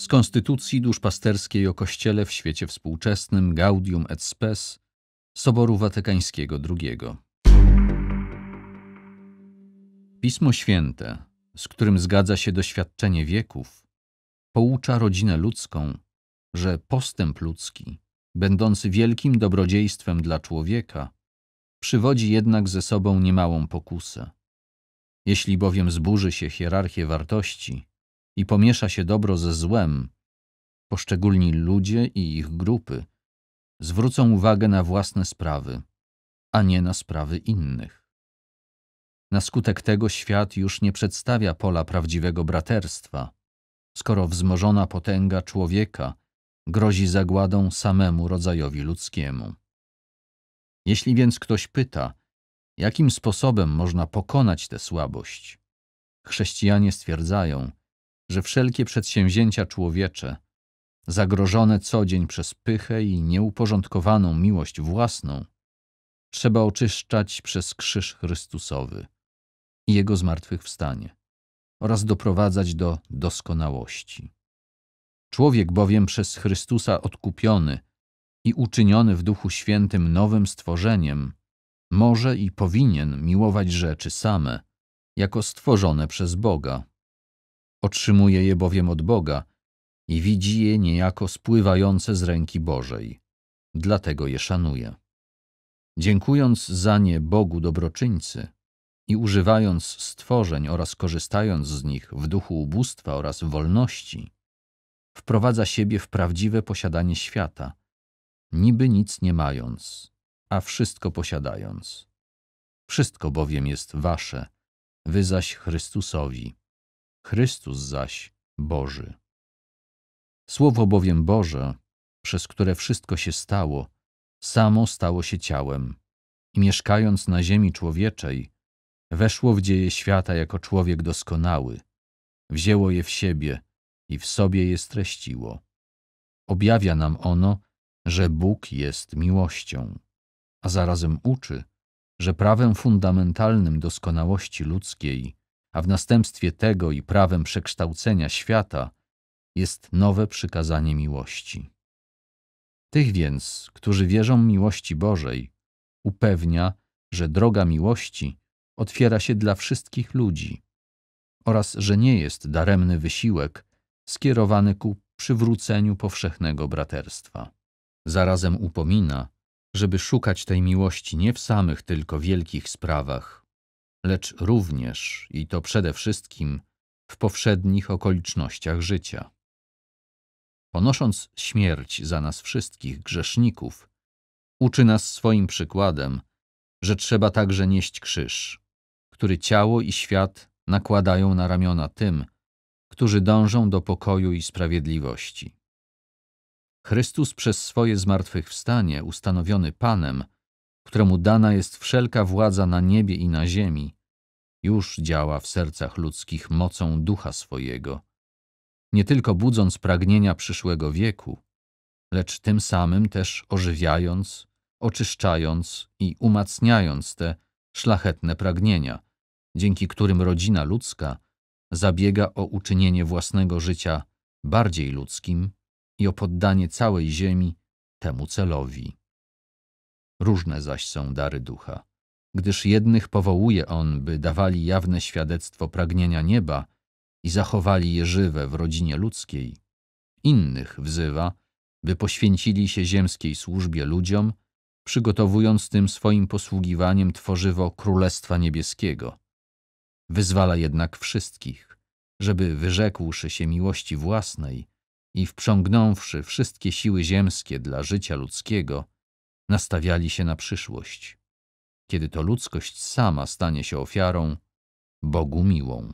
z konstytucji duszpasterskiej o Kościele w świecie współczesnym Gaudium et Spes Soboru Watykańskiego II. Pismo Święte, z którym zgadza się doświadczenie wieków, poucza rodzinę ludzką, że postęp ludzki, będący wielkim dobrodziejstwem dla człowieka, przywodzi jednak ze sobą niemałą pokusę. Jeśli bowiem zburzy się hierarchię wartości, i pomiesza się dobro ze złem, poszczególni ludzie i ich grupy zwrócą uwagę na własne sprawy, a nie na sprawy innych. Na skutek tego świat już nie przedstawia pola prawdziwego braterstwa, skoro wzmożona potęga człowieka grozi zagładą samemu rodzajowi ludzkiemu. Jeśli więc ktoś pyta, jakim sposobem można pokonać tę słabość, chrześcijanie stwierdzają, że wszelkie przedsięwzięcia człowiecze, zagrożone co dzień przez pychę i nieuporządkowaną miłość własną, trzeba oczyszczać przez krzyż Chrystusowy i Jego zmartwychwstanie oraz doprowadzać do doskonałości. Człowiek bowiem przez Chrystusa odkupiony i uczyniony w Duchu Świętym nowym stworzeniem może i powinien miłować rzeczy same, jako stworzone przez Boga Otrzymuje je bowiem od Boga i widzi je niejako spływające z ręki Bożej. Dlatego je szanuje. Dziękując za nie Bogu dobroczyńcy i używając stworzeń oraz korzystając z nich w duchu ubóstwa oraz wolności, wprowadza siebie w prawdziwe posiadanie świata, niby nic nie mając, a wszystko posiadając. Wszystko bowiem jest wasze, wy zaś Chrystusowi Chrystus zaś Boży. Słowo bowiem Boże, przez które wszystko się stało, samo stało się ciałem i mieszkając na ziemi człowieczej, weszło w dzieje świata jako człowiek doskonały, wzięło je w siebie i w sobie je streściło. Objawia nam ono, że Bóg jest miłością, a zarazem uczy, że prawem fundamentalnym doskonałości ludzkiej a w następstwie tego i prawem przekształcenia świata jest nowe przykazanie miłości. Tych więc, którzy wierzą miłości Bożej, upewnia, że droga miłości otwiera się dla wszystkich ludzi oraz że nie jest daremny wysiłek skierowany ku przywróceniu powszechnego braterstwa. Zarazem upomina, żeby szukać tej miłości nie w samych tylko wielkich sprawach, lecz również i to przede wszystkim w powszednich okolicznościach życia. Ponosząc śmierć za nas wszystkich, grzeszników, uczy nas swoim przykładem, że trzeba także nieść krzyż, który ciało i świat nakładają na ramiona tym, którzy dążą do pokoju i sprawiedliwości. Chrystus przez swoje zmartwychwstanie, ustanowiony Panem, któremu dana jest wszelka władza na niebie i na ziemi, już działa w sercach ludzkich mocą ducha swojego, nie tylko budząc pragnienia przyszłego wieku, lecz tym samym też ożywiając, oczyszczając i umacniając te szlachetne pragnienia, dzięki którym rodzina ludzka zabiega o uczynienie własnego życia bardziej ludzkim i o poddanie całej ziemi temu celowi. Różne zaś są dary ducha, gdyż jednych powołuje on, by dawali jawne świadectwo pragnienia nieba i zachowali je żywe w rodzinie ludzkiej. Innych wzywa, by poświęcili się ziemskiej służbie ludziom, przygotowując tym swoim posługiwaniem tworzywo Królestwa Niebieskiego. Wyzwala jednak wszystkich, żeby wyrzekłszy się miłości własnej i wprzągnąwszy wszystkie siły ziemskie dla życia ludzkiego, nastawiali się na przyszłość, kiedy to ludzkość sama stanie się ofiarą Bogu miłą.